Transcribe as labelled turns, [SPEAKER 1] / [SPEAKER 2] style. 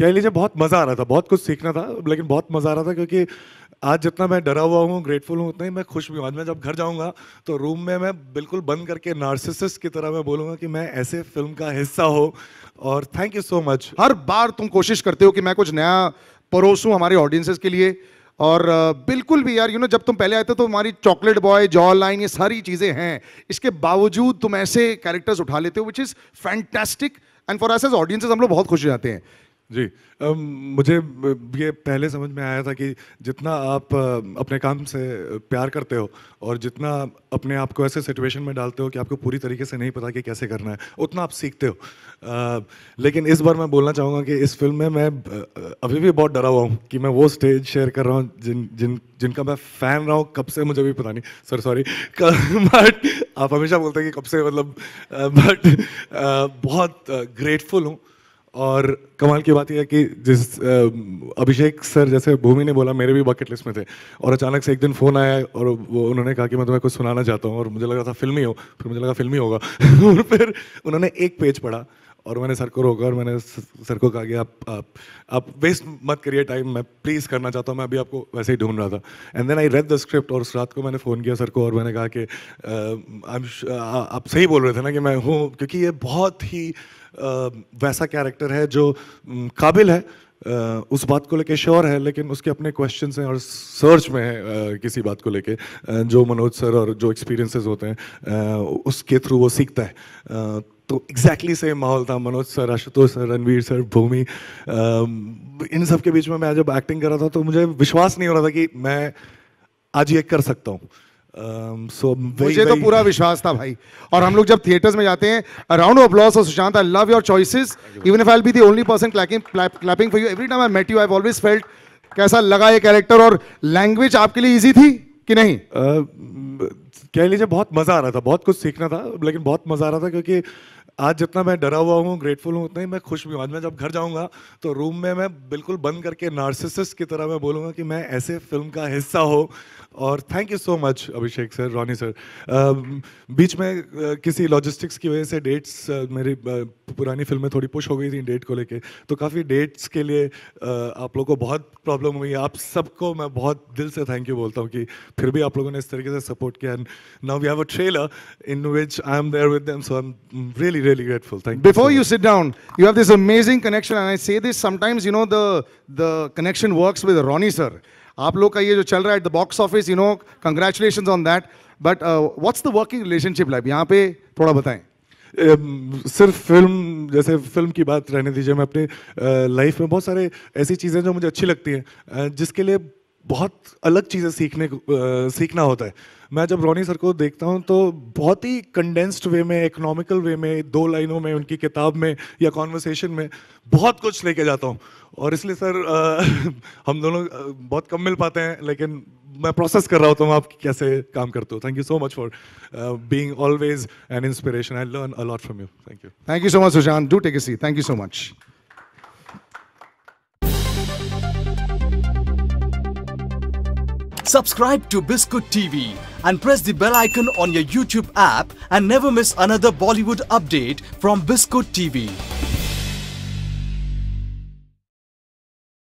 [SPEAKER 1] कह लीजिए बहुत मज़ा आ रहा था बहुत कुछ सीखना था लेकिन बहुत मज़ा आ रहा था क्योंकि आज जितना मैं डरा हुआ हूँ ग्रेटफुल हूँ उतना ही मैं खुश भी हूँ आज मैं जब घर जाऊँगा तो रूम में मैं बिल्कुल बंद करके नार्सिसिस्ट
[SPEAKER 2] की तरह मैं बोलूँगा कि मैं ऐसे फिल्म का हिस्सा हो और थैंक यू सो मच हर बार तुम कोशिश करते हो कि मैं कुछ नया परोसूँ हमारे ऑडियंसेस के लिए और बिल्कुल भी यार यू नो जब तुम पहले आए थे तो हमारी चॉकलेट बॉय जॉ लाइन ये सारी चीज़ें हैं इसके बावजूद तुम ऐसे कैरेक्टर्स उठा लेते हो which is fantastic and for us as audiences हम लोग बहुत खुश हो जाते हैं जी
[SPEAKER 1] मुझे ये पहले समझ में आया था कि जितना आप अपने काम से प्यार करते हो और जितना अपने आप को ऐसे सिचुएशन में डालते हो कि आपको पूरी तरीके से नहीं पता कि कैसे करना है उतना आप सीखते हो लेकिन इस बार मैं बोलना चाहूँगा कि इस फिल्म में मैं अभी भी बहुत डरा हुआ हूँ कि मैं वो स्टेज शेयर कर रहा हूँ जिन जिन जिनका मैं फ़ैन रहा हूँ कब से मुझे भी पता नहीं सर सॉरी बट आप हमेशा बोलते हैं कि कब से मतलब बट बहुत ग्रेटफुल हूँ और कमाल की बात यह है कि जिस अभिषेक सर जैसे भूमि ने बोला मेरे भी बकेट लिस्ट में थे और अचानक से एक दिन फ़ोन आया और वो उन्होंने कहा कि मैं तुम्हें कुछ सुनाना चाहता हूँ और मुझे लगा था फिल्मी हो फिर मुझे लगा फिल्मी होगा और फिर उन्होंने एक पेज पढ़ा और मैंने सर को रोका और मैंने सर को कहा कि आप आप, आप वेस्ट मत करिए टाइम मैं प्लीज़ करना चाहता हूँ मैं अभी आपको वैसे ही ढूंढ रहा था and then I read the script और उस रात को मैंने फ़ोन किया सर को और मैंने कहा कि आप सही बोल रहे थे ना कि मैं हूँ क्योंकि ये बहुत ही वैसा कैरेक्टर है जो काबिल है Uh, उस बात को लेके श्योर है लेकिन उसके अपने क्वेश्चन हैं और सर्च में है uh, किसी बात को लेके uh, जो मनोज सर और जो एक्सपीरियंसेस होते हैं उसके थ्रू वो सीखता है तो एग्जैक्टली exactly सेम माहौल था Manoj sir Ashutosh sir Ranveer sir Bhumi इन सब के बीच में मैं जब एक्टिंग कर रहा था तो मुझे विश्वास नहीं हो रहा था कि मैं
[SPEAKER 2] आज ये कर सकता हूँ
[SPEAKER 1] Um, so मुझे तो पूरा विश्वास था भाई
[SPEAKER 2] और हम लोग जब थिएटर्स में जाते हैं अराउंड ऑफ लॉस और Sushant I love your choices even if I be the only person clacking clapping for you every time I met you I always felt कैसा लगा ये कैरेक्टर और लैंग्वेज आपके लिए इजी थी कि नहीं कह लीजिए बहुत मज़ा आ रहा था बहुत कुछ सीखना था लेकिन बहुत
[SPEAKER 1] मज़ा आ रहा था क्योंकि आज जितना मैं डरा हुआ हूँ ग्रेटफुल हूँ उतना ही मैं खुश भी हूँ आज मैं जब घर जाऊँगा तो रूम में मैं बिल्कुल बंद करके नार्सिसिस्ट की तरह मैं बोलूँगा कि मैं ऐसे फिल्म का हिस्सा हो और thank you so much Abhishek sir Ronnie sir बीच में किसी लॉजिस्टिक्स की वजह से डेट्स मेरी पुरानी फिल्में थोड़ी पुश हो गई थी डेट को लेके तो काफ़ी डेट्स के लिए आप लोग को बहुत प्रॉब्लम हुई आप सबको मैं बहुत दिल से थैंक यू बोलता हूँ कि फिर भी आप लोगों ने इस तरीके से सपोर्ट किया and now we have a trailer in which I am there with them so I am really really grateful. Thank Before you,
[SPEAKER 2] so you sit down, you have this amazing connection, and I say this sometimes. You know the the connection works with Ronnie sir. आप लोग का ये जो चल रहा है the box office you know congratulation on that but what's the working relationship life यहाँ पे थोड़ा बताएं सिर्फ फिल्म जैसे फिल्म की बात रहने दीजिए मैं अपने लाइफ
[SPEAKER 1] में बहुत सारे ऐसी चीज़ें जो मुझे अच्छी लगती हैं जिसके लिए बहुत अलग चीज़ें सीखने सीखना होता है मैं जब रोनी सर को देखता हूँ तो बहुत ही कंडेंस्ड वे में इकोनॉमिकल वे में दो लाइनों में उनकी किताब में या कॉन्वर्सेशन में बहुत कुछ लेके जाता हूँ और इसलिए सर आ, हम दोनों बहुत कम मिल पाते हैं लेकिन मैं प्रोसेस कर रहा होता हूँ आप कैसे काम करते हो thank you so much for being always an inspiration I learn a lot from you thank you
[SPEAKER 2] thank you so much Sushant do take सी thank you so much Subscribe to Biscuit TV and press the bell icon on your YouTube app and never miss another Bollywood update from Biscuit TV.